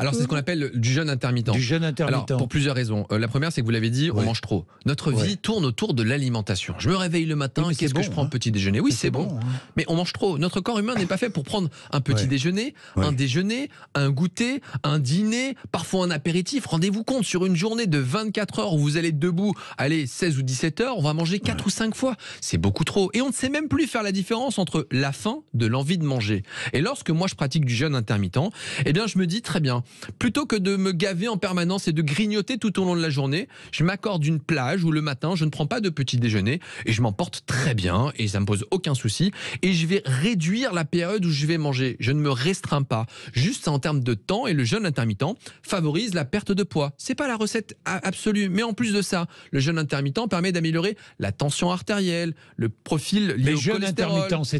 Alors c'est ce qu'on appelle du jeûne intermittent. Du jeûne intermittent. pour plusieurs raisons. Euh, la première, c'est que vous l'avez dit, on mange trop. Notre vie tourne autour de l'alimentation. Je me réveille le matin, et qu'est-ce que je prends hein. petit déjeuner Oui, c'est bon, hein. mais on mange trop. Notre corps humain n'est pas fait pour prendre un petit déjeuner, un déjeuner, un goûter, un dîner, parfois un apéritif. Rendez-vous compte, sur une journée de 24 heures où vous allez debout, allez 16 ou 17 heures, on va manger 4 ou 5 fois. C'est beaucoup trop. Et on ne sait même plus faire la différence entre la faim de l'envie de manger. Et lorsque moi je pratique du jeûne intermittent, eh bien je me dis très bien, Plutôt que de me gaver en permanence et de grignoter tout au long de la journée, je m'accorde une plage où le matin, je ne prends pas de petit déjeuner et je m'en porte très bien et ça me pose aucun souci. Et je vais réduire la période où je vais manger. Je ne me restreins pas. Juste en termes de temps et le jeûne intermittent favorise la perte de poids. C'est pas la recette absolue, mais en plus de ça, le jeûne intermittent permet d'améliorer la tension artérielle, le profil lié mais jeûne